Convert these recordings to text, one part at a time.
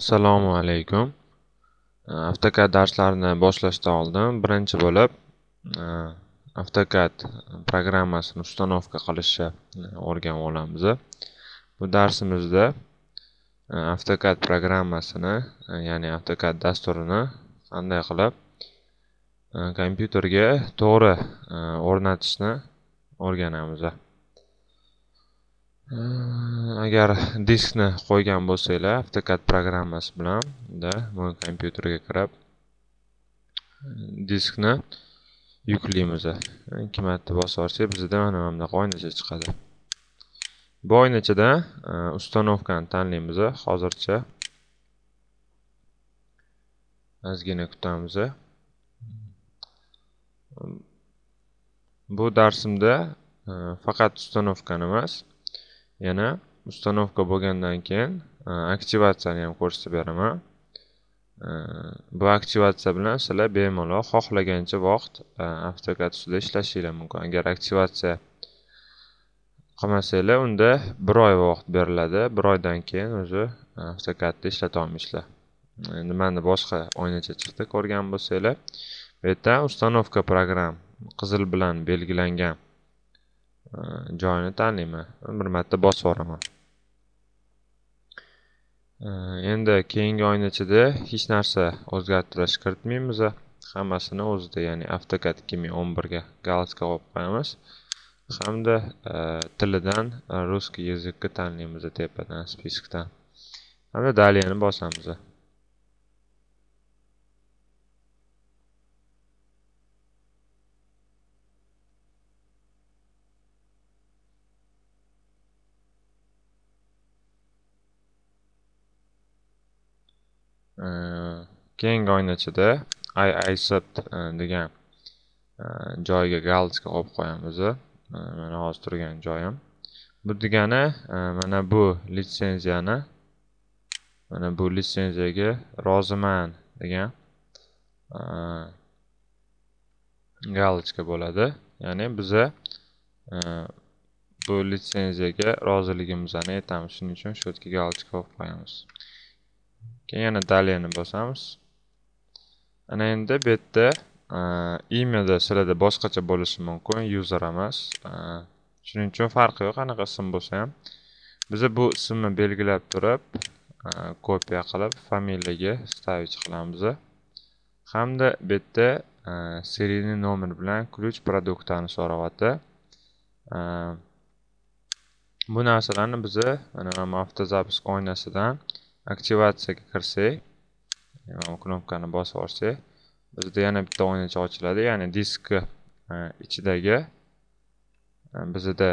assalomu alaykum э, avtokad darslarini boshlashdan oldin birinchi bo'lib э, avtokad programmasini установка qilishni э, o'rganib olamiz bu darsimizda avtokad programmasini ya'ni avtokad dasturini qanday qilib kompyuterga to'g'ri o'rnatishni o'rganamiz agar diskni qo'ygan bo'lsanglar avtokad programmasi bilan da kompyuterga kirib diskni yuklaymiz ikki marta bosib yuborsak bizda mana bunaqa oynacha chiqadi bu oynachada ustanovkani tanlaymiz hozircha ozgina kutamiz bu darsimda faqat ustanovkani emas yana ustanovka bo'lgandan keyin e, aktivatsiyani ham ko'rsatib beraman e, bu aktivatsiya bilan sizlar bemalol xohlagancha vaqt e, avtokad ustida ishlashinglar mumkin agar aktivatsiya qilmasanglar unda bir oy vaqt beriladi bir oydan keyin o'zi avtokadni olmaysizlar endi mana boshqa oynacha chiqdi ko'rgan bo'lsanglar bu yerda установка программ qizil bilan belgilangan joyini tanlayman bir marta bosib yuboraman endi keyingi oyni ichida hech narsa o'zgartirish kiritmaymiz hammasini o'zida ya'ni avtokad ikki ming o'n birga galochka qo'yib qo'yamiz hamda tilidan русский языкni tanlaymiz tepadan spiskdan hamda daliyani bosamiz Э, keyingi oynachada i accept э, degan э, joyga galdisga olib qo'yamiz mana hozir turgan joyim bu degani e, mana bu litsenziyani mana bu litsenziyaga roziman degan e, galochka bo'ladi ya'ni biza e, bu litsenziyaga roziligimizni aytamiz shuning uchun shu yerga galochka qo'yib qo'yamiz keyin yana daleni bosamiz ana endi bu yerda e, imida sizlarda boshqacha bo'lishi mumkin user emas e, shuning uchun farqi yo'q qanaqa ism bo'lsa ham biza bu ismni belgilab turib e, kopiya qilib familiyaga ставить qilamiz hamda bu yerda seriyni nomer bilan ключ produktani so'rayapti bu narsalarni biza mana avtozapisk oynasidan aktivatsiyaga kirsak knopkani bosib olsak bizda yana bitta oynacha ochiladi ya'ni disk e, ichidagi e, bizda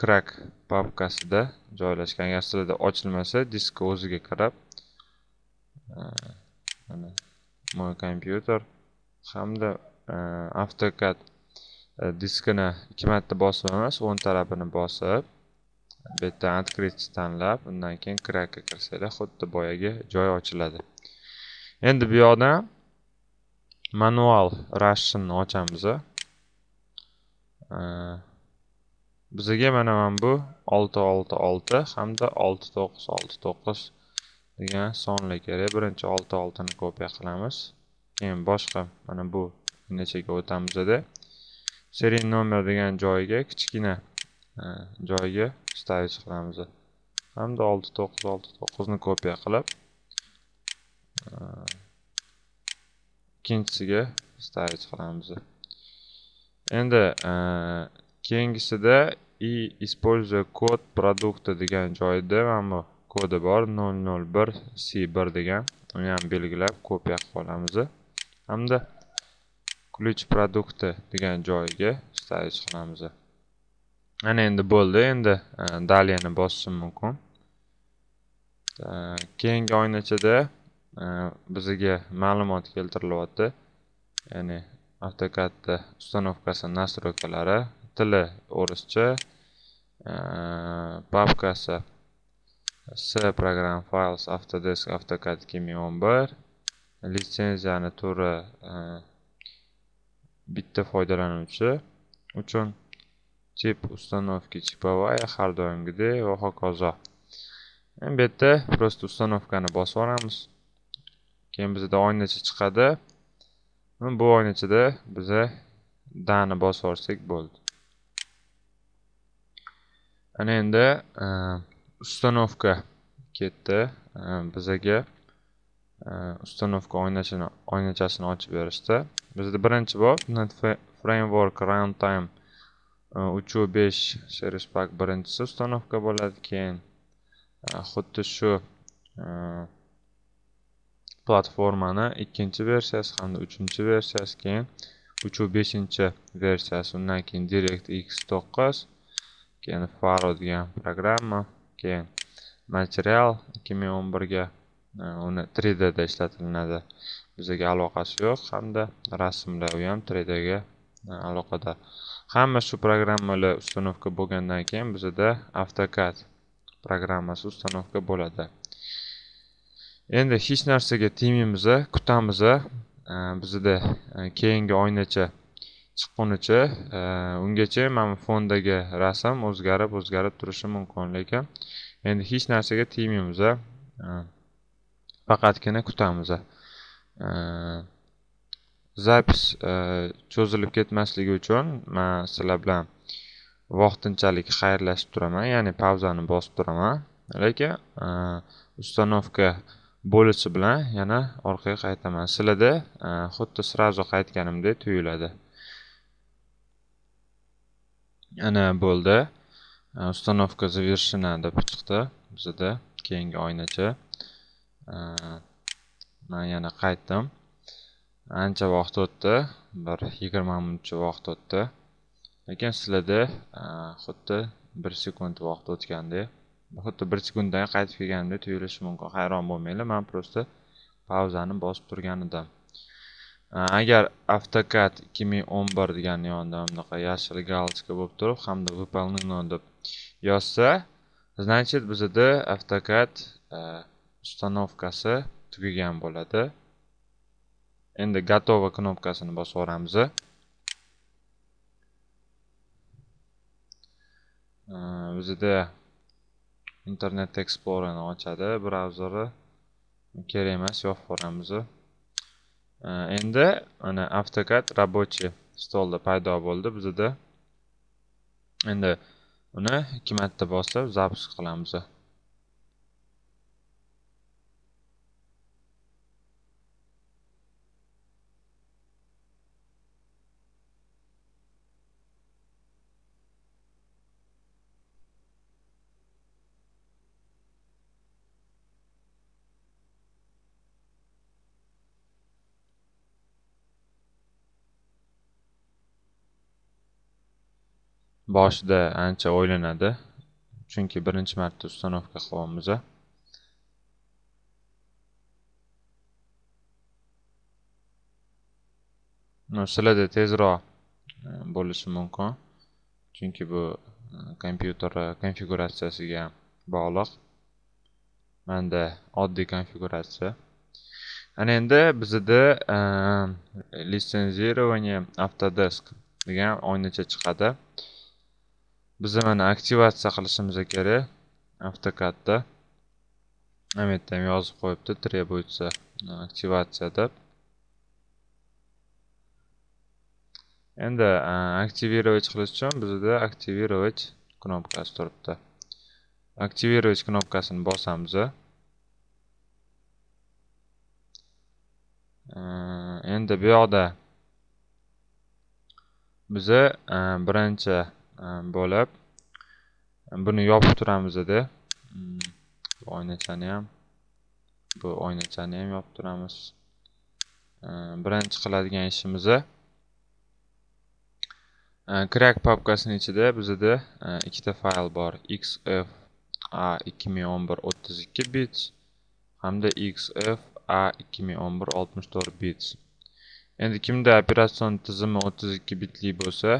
krak papkasida joylashgan agar sizlarda ochilmasa diskni o'ziga kirib e, mana мой kompyuter hamda AutoCAD diskini ikki marta bosib emas o'ng tarafini bosib bitta yerdan открыть tanlab undan keyin crackga kirsanglar xuddi boyagi joy ochiladi endi bu yoqdan manual russianni ochamiz bizaga mana mana bu olti olti olti hamda olti to'qqiz olti to'qqiz degan sonlar kerak birinchi olti oltini kopiya qilamiz keyin boshqa mana bu nechaga o'tamizda seri nomer degan joyiga kichkina joyga stavich qilamiz hamda 6 9 6 9 ni kopiya qilib e, ikkinchisiga stavich qilamiz endi e, keyingisida i используя код продукта degan joyda mana bu kodi bor 001 c1 degan uni ham belgilab kopiya qilib olamiz hamda ключ produkti degan joyiga stavich qilamiz ana endi bo'ldi endi daliyani bossam mumkin keyingi oynachada bizga ma'lumot keltirilyapti ya'ni avtokadda установкасы nastroykalari, tili o'rischa papkasi s program files Autodesk Autocad 2011 litsenziyani turi bitta foydalanuvchi uchun тип установки типовая har doimgidek va hokazo bu yerda просто установкani bosib yuboramiz keyin bizda oynacha chiqadi bu oynachada biza dani bosib yuborsak bo'ldi ana endi установка ketdi bizaga э, э, установка oynachasini ochib berishdi bizda birinchi bob framework runtime uchu besh service pak birinchisi установка bo'ladi keyin xuddi shu platformani ikkinchi versiyasi hamda uchinchi versiyasi keyin uchu beshinchi versiyasi undan keyin direct x to'qqiz keyin faro degan programma keyin material ikki ming o'n birga uni 3 da ishlatilinadi bizaga aloqasi yo'q hamda rasmlar u ham 3 ga aloqador hamma shu programmalar установка bo'lgandan keyin bizada avtokad programmasi установка bo'ladi endi hech narsaga tegmaymiz kutamiz e, bizada e, keyingi oynacha chiqqunicha e, ungacha mana fondagi rasm o'zgarib o'zgarib turishi mumkin lekin endi hech narsaga tegmaymiz faqatgina kutamiz zapis e, cho'zilib ketmasligi uchun man sizlar bilan vaqtinchalik xayrlashib turaman ya'ni pauzani bosib turaman lekin e, ustanovka bo'lishi bilan yana orqaga qaytaman sizlarda e, xuddi сразу qaytganimdek tuyuladi ana bo'ldi установка завершена deb chiqdi bizada keyingi oynacha man yana qaytdim ancha vaqt o'tdi bir yigirma minutcha vaqt o'tdi lekin sizlarda xuddi bir sekund vaqt o'tgandek xuddi bir sekunddan qaytib kelganimdek tuyulishi mumkin hayron bo'lmanglar man просто pauzani bosib turgan edim agar avtokat ikki ming o'n bir degani yonida bunaqa yashil galochka bo'lib turib hamda выполнено deb yozsa значит bizada avtokat установкасы tugagan bo'ladi endi готово knopkasini bosib yuboramiz э, bizda internet explorerni ochadi brauzerni kerak emas yopib yuboramiz э, endi mana AutoCAD рабочий stolda paydo bo'ldi bizda endi uni ikki marta bosib запуск qilamiz boshida ancha o'ylanadi chunki birinchi marta ustanovka qilyapmiz sizlarda tezroq e, bo'lishi mumkin chunki bu e, kompyuter e, konfiguratsiyasiga bog'liq manda oddiy konfiguratsiya ana endi bizda litsenzирование autodesk degan oynacha chiqadi biz mana aktivatsiya qilishimiz kerak avtokadda mana bu yerda ham yozib qo'yibdi требуется aktivatsiya deb endi aktivirovать qilish uchun bizda aktivirovать knopkasi turibdi aktivirovать knopkasini bosamiz endi bu yoqda biza birinchi Э, bo'lib buni yopib turamiz edi oynachani ham bu oynachani ham yopib turamiz birinchi qiladigan ishimiz crack e, papkasini ichida bizda e, ikkita fayl bor xf a 2011 32 bits hamda xf a 2011 64 bits endi kimda operatsion tizimi 32 bitli bo'lsa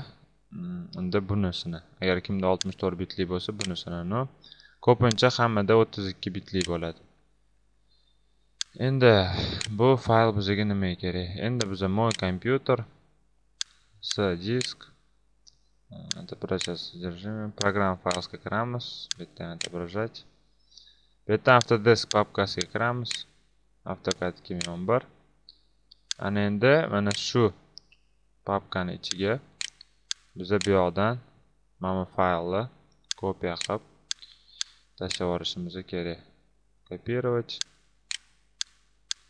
Mm, unda bunisini agar kimda 64 bitli bo'lsa bunisini no ko'pincha hammada 32 bitli bo'ladi endi bu fayl bizga nima kerak endi biza мой компьютер с disk отображать содержимое програмma faylsga kiramiz bu yerdan отображать bu yerdan avtodesk papkasiga kiramiz avtokad ikki ming o'n bir ana endi mana shu papkani ichiga biza bu yoqdan mana bu faylni kopiya qilib tashlab yuborishimiz kerak kopировать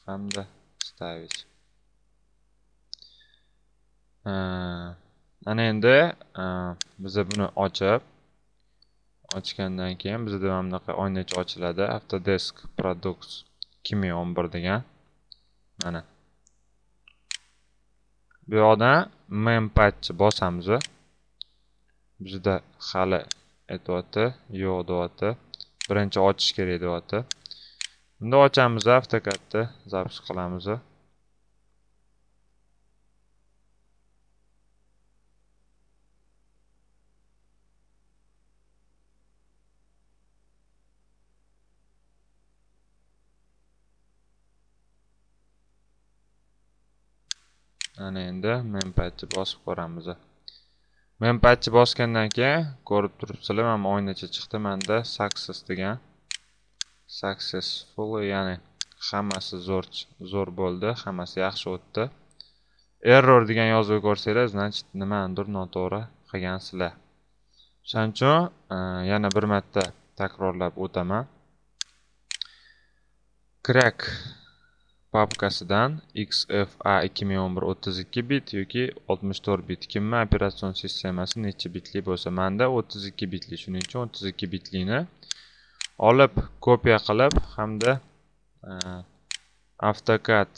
hamda ставить ana endi bize buni ochib ochgandan keyin bizda mana bunaqa oynacha ochiladi autodesk products 2011 degan mana bu yoqdan mempatch bosamiz bizda hali aytyapti yo'q deyapti birinchi ochish kerak deyapti bunda ochamiz avtokatni запуск qilamiz ana endi men paytni bosib ko'ramiz men patchi bosgandan keyin ko'rib turibsizlar mana oynacha chiqdi manda success degan successful ya'ni hammasi zo'r zo'r bo'ldi hammasi yaxshi o'tdi error degan yozuv ko'rsanglar значит nimanidir noto'g'ri qilgansizlar o'shaning uchun e, yana bir marta takrorlab o'taman crack papkasidan xfa 2011-32 bit yoki 64 bit kinma operatsion sistemasi necha bitli bo'lsa manda 32 bitli shuning uchun 32 bitlini olib kopiya qilib hamda e, AutoCAD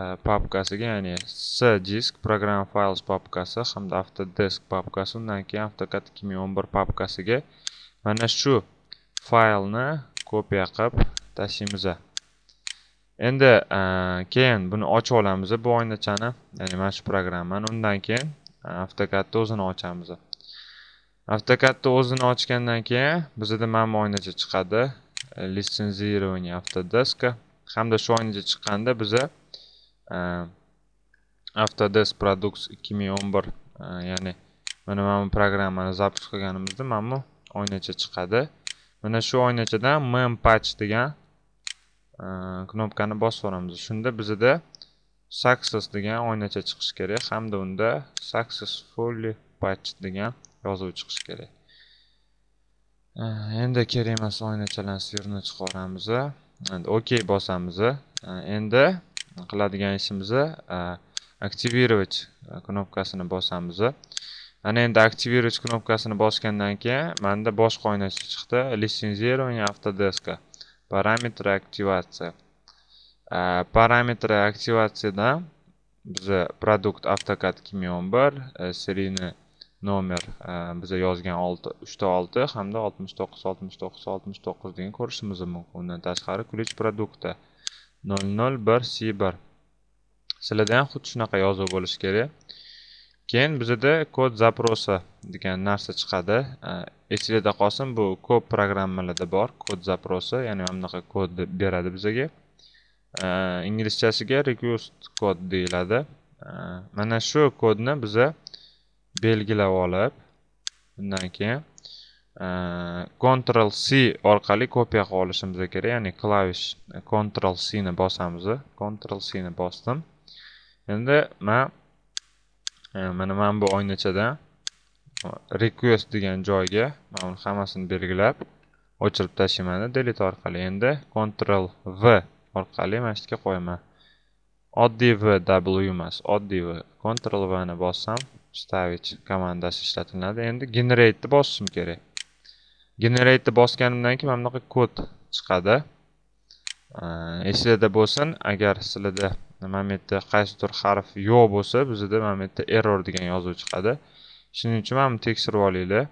e, papkasiga ya'ni s disk program files papkasi hamda AutoDesk papkasi undan keyin AutoCAD 2011 papkasiga mana shu faylni kopiya qilib tashlaymiz endi e, keyin buni ochib olamiz bu oynachani ya'ni mana shu programmani undan keyin e, avtokadni o'zini ochamiz avtokadni o'zini ochgandan keyin bizda mana bu oynacha chiqadi e, litsenzирование Autodesk hamda shu oynacha chiqqanda biza Autodesk Products 2011 ya'ni mana mana bu programmani zapis qilganimizda mana bu oynacha chiqadi mana shu oynachadan mempatch degan knopkani bosaveramiz shunda bizda success degan oynacha chiqishi kerak hamda unda successfully patch degan yozuv chiqishi kerak endi kerak emas oynachalarni sirni chiqaramiz endi ok bosamiz endi qiladigan ishimiz aktivirovать knopkasini bosamiz ana endi aktivirovать knopkasini bosgandan keyin manda boshqa oynacha chiqdi litsenzирование автодеска параметры активация Параметры активации, да, produkt продукт автокат ming o'n э, серийный номер nomer biza yozgan olti uchta olti hamda oltmish to'qqiz oltmish to'qqiz oltmish to'qqizligini ключ produkti 001-C bir si bir sizlarda ham xuddi keyin bizada kod zaprosi degan narsa chiqadi esinglarda qolsin bu ko'p programmalarda bor kod zaprosi ya'ni mana bunaqa kodni beradi bizaga inglizchasiga request kod deyiladi mana shu kodni biza belgilab olib undan keyin Ctrl C orqali kopiya qilib olishimiz kerak, ya'ni klavish e, Ctrl C ni bosamiz. Ctrl C ni bosdim. Endi men mana mana bu oynachadan request degan joyga mana buni hammasini belgilab o'chirib tashlayman delete orqali endi ctrl v orqali mana shu yerga qo'yaman oddiy v w emas oddiy v ctrl v ni bossam stavich komandasi ishlatiladi endi generate bossishim kerak generate bosganimdan keyin mana bunaqa kod chiqadi esinglarda bo'lsin agar sizlarda nima bu yerda qaysidir harf yo'q bo'lsa bizda mana bu yerda error degan yozuv chiqadi shuning uchun mana buni tekshirib olinglar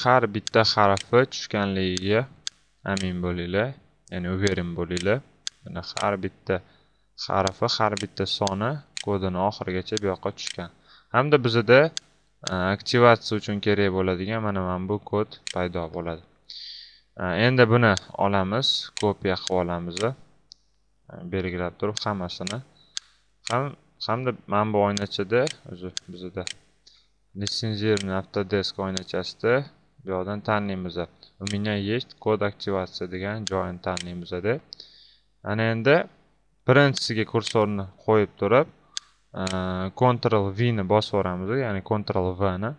har bitta harfi tushganligiga amin bo'linglar ya'ni уверен bo'linglar mana har bitta harfi har bitta soni kodini oxirigacha bu yoqqa tushgan hamda bizda e, aktivatsiya uchun kerak bo'ladigan mana mana bu kod paydo bo'ladi e, endi buni olamiz kopiya qilib olamiz belgilab turib hammasini ham hamda mana bu oynachada o'zi bizda лицензированный avtodesk oynachasida bu yoqdan tanlaymiz у меня есть код активации degan joyini tanlaymiz ana endi birinchisiga kursorni qo'yib turib e, ctrl v ni bosib yuboramiz ya'ni ctrl v ni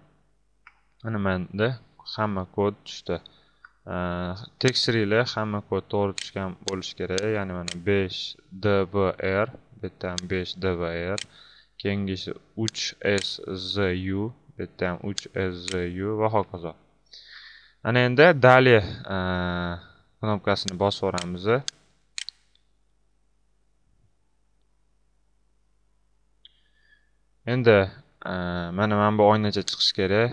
mana menda hamma kod tushdi Э, tekshiringlar hamma kod to'g'ri tushgan bo'lishi kerak ya'ni mana 5 dbr bu yerda ham 5 dbr keyingisi 3 szu bu yerda ham 3 szu va hokazo ana endi dali knopkasini e, bosib yuboramiz endi Э, mana mana bu oynacha chiqishi kerak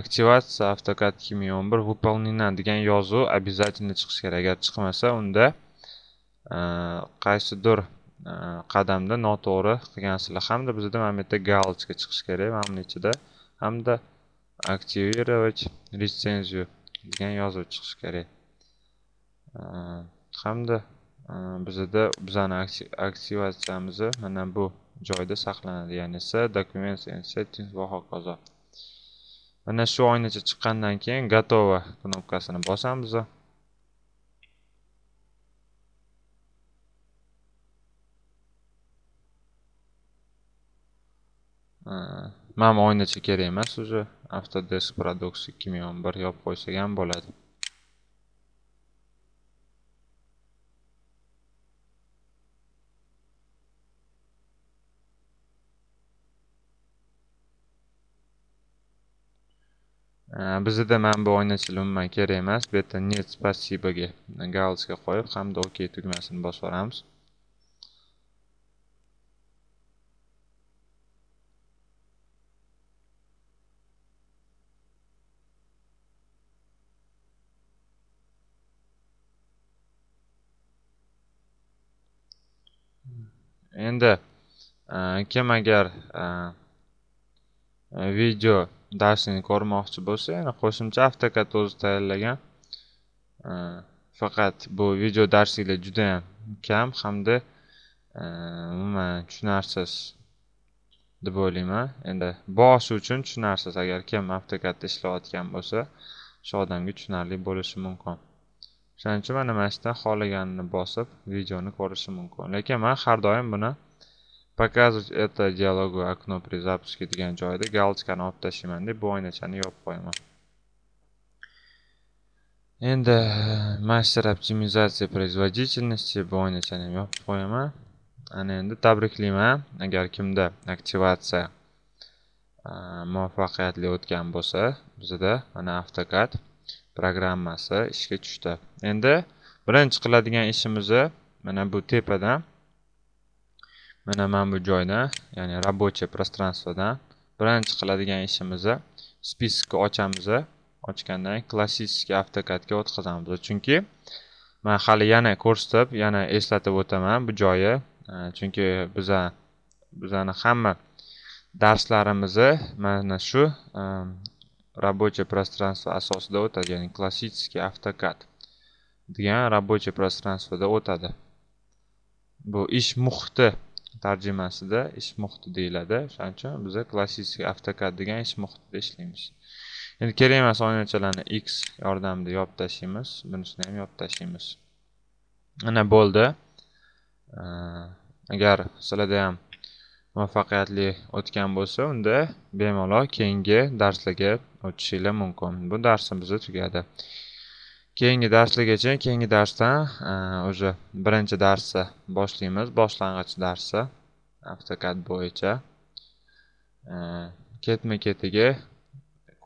aktivatsiya avtokad 2011 выполнена degan yozuv обязательно chiqishi kerak agar chiqmasa unda э, qaysidir э, qadamda noto'g'ri qilgansizlar hamda bizda mana bu yerda galochka chiqishi kerak mana buni ichida hamda aktivировать litsenziyu degan yozuv chiqishi kerak hamda bizda bizani aktivatsiyamizni mana bu joyda saqlanadi ya'ni s documents and settings va hokazo mana shu oynacha chiqqandan keyin gotova knopkasini bosamiz mana oynacha kerak emas уже avtodesk products ikki ming o'n bir yopib qo'ysak ham bo'ladi Э, bizda mana bu oynachilar umuman kerak emas bu yerda нет спасибоga галочка qo'yib hamda ok tugmasini bosib yuboramiz endi e, kim agar e, video darsini ko'rmoqchi bo'lsa yana qo'shimcha avtokad o'zi tayyorlagan faqat bu video darsliklar yam kam hamda umuman tushunarsiz deb o'ylayman endi boshi uchun tushunarsiz agar kim avtokadda ishlayotgan bo'lsa o'sha odamga tushunarli bo'lishi mumkin o'shaning uchun mana mana shu yerda xohlaganini bosib videoni ko'rishi mumkin lekin man har doim buni показывать это диалоговое окно при запуске degan joyda galchkani olib tashlayman deb bu oynachani yopib qo'yaman endi master optimizatsiya производительности bu oynachani ham yopib qo'yaman ana endi tabriklayman agar kimda aktivatsiya muvaffaqiyatli o'tgan bo'lsa bizda mana avtokad programmasi ishga tushdi endi birinchi qiladigan ishimizni mana bu tepadan mana mana bu joyda ya'ni рабочее пространстводан birinchi qiladigan ishimizni spiskni ochamiz ochgandan keyin klassический avtokatga o'tkazamiz chunki man hali yana ko'rsatib yana eslatib o'taman bu joyi chunki biza bizani hamma darslarimizni mana shu e, рабочее пространство asosida o'tadi ya'ni klassический avtokad degan рабочее prostranstvoda o'tadi bu ish muhiti tarjimasida ish muhiti deyiladi o'shaning uchun biza klassik avtokad degan ish muhitida ishlaymiz endi kerak emas oynachalarni x yordamida yopib tashlaymiz bunisini ham yopib tashlaymiz mana bo'ldi agar sizlarda ham muvaffaqiyatli o'tgan bo'lsa unda bemalol keyingi darslarga o'tishinglar mumkin bu darsimiz tugadi keyingi darsligacha keyingi darsdan e, o'sha birinchi darsni boshlaymiz boshlang'ich darsi avtokad bo'yicha e, ketma ketiga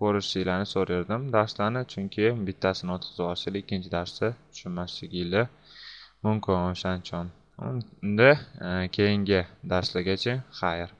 ko'rishinglarni so'rar edim darslarni chunki bittasini o'tkazib olishinglar ikkinchi darsni tushunmasliginglar mumkin o'shaning uchun unda e, keyingi darslargacha xayr